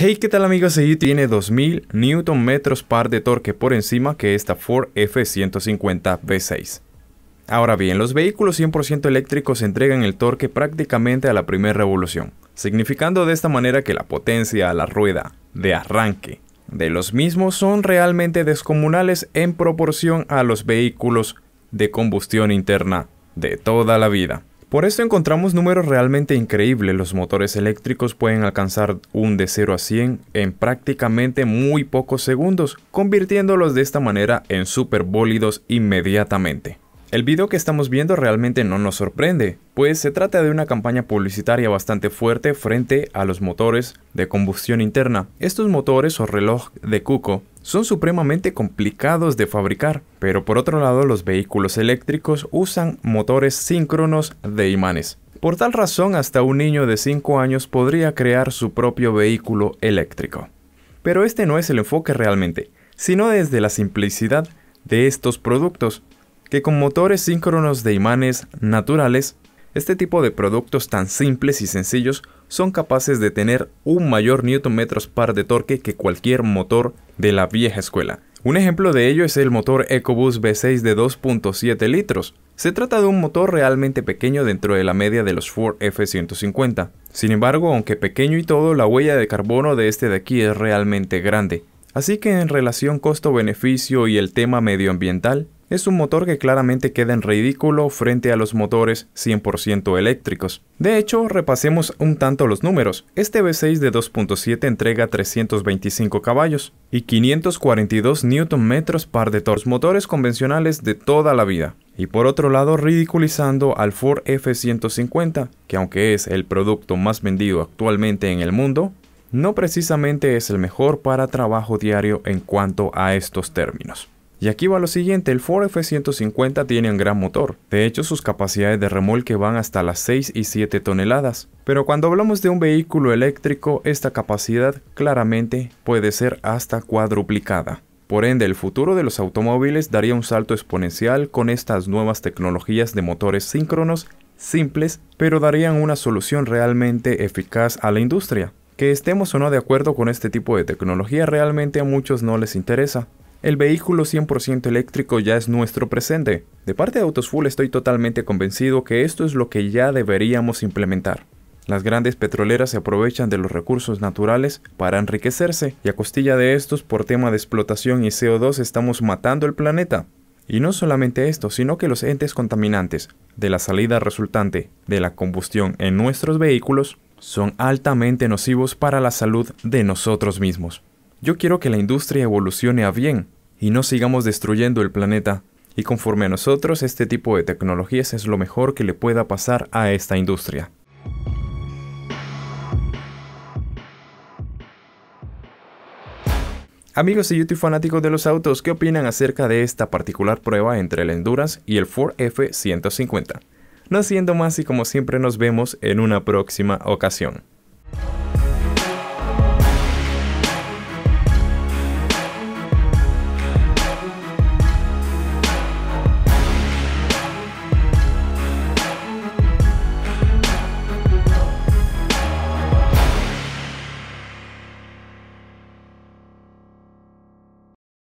Hey, ¿qué tal amigos? Ahí tiene 2000 Newton metros par de torque por encima que esta Ford F-150 V6. Ahora bien, los vehículos 100% eléctricos entregan el torque prácticamente a la primera revolución, significando de esta manera que la potencia a la rueda de arranque de los mismos son realmente descomunales en proporción a los vehículos de combustión interna de toda la vida. Por esto encontramos números realmente increíbles. Los motores eléctricos pueden alcanzar un de 0 a 100 en prácticamente muy pocos segundos, convirtiéndolos de esta manera en superbólidos inmediatamente. El video que estamos viendo realmente no nos sorprende, pues se trata de una campaña publicitaria bastante fuerte frente a los motores de combustión interna. Estos motores o reloj de cuco son supremamente complicados de fabricar, pero por otro lado los vehículos eléctricos usan motores síncronos de imanes. Por tal razón, hasta un niño de 5 años podría crear su propio vehículo eléctrico. Pero este no es el enfoque realmente, sino desde la simplicidad de estos productos, que con motores síncronos de imanes naturales, este tipo de productos tan simples y sencillos son capaces de tener un mayor metros par de torque que cualquier motor de la vieja escuela. Un ejemplo de ello es el motor Ecobus V6 de 2.7 litros. Se trata de un motor realmente pequeño dentro de la media de los Ford F-150. Sin embargo, aunque pequeño y todo, la huella de carbono de este de aquí es realmente grande. Así que en relación costo-beneficio y el tema medioambiental, es un motor que claramente queda en ridículo frente a los motores 100% eléctricos. De hecho, repasemos un tanto los números. Este V6 de 2.7 entrega 325 caballos y 542 Nm par de torque, motores convencionales de toda la vida. Y por otro lado, ridiculizando al Ford F150, que aunque es el producto más vendido actualmente en el mundo, no precisamente es el mejor para trabajo diario en cuanto a estos términos. Y aquí va lo siguiente, el Ford F-150 tiene un gran motor, de hecho sus capacidades de remolque van hasta las 6 y 7 toneladas, pero cuando hablamos de un vehículo eléctrico esta capacidad claramente puede ser hasta cuadruplicada. Por ende, el futuro de los automóviles daría un salto exponencial con estas nuevas tecnologías de motores síncronos, simples, pero darían una solución realmente eficaz a la industria. Que estemos o no de acuerdo con este tipo de tecnología realmente a muchos no les interesa, el vehículo 100% eléctrico ya es nuestro presente. De parte de Autos Full estoy totalmente convencido que esto es lo que ya deberíamos implementar. Las grandes petroleras se aprovechan de los recursos naturales para enriquecerse y a costilla de estos por tema de explotación y CO2 estamos matando el planeta. Y no solamente esto, sino que los entes contaminantes de la salida resultante de la combustión en nuestros vehículos son altamente nocivos para la salud de nosotros mismos. Yo quiero que la industria evolucione a bien y no sigamos destruyendo el planeta. Y conforme a nosotros, este tipo de tecnologías es lo mejor que le pueda pasar a esta industria. Amigos y YouTube fanáticos de los autos, ¿qué opinan acerca de esta particular prueba entre el Endurance y el Ford F-150? No siendo más y como siempre nos vemos en una próxima ocasión.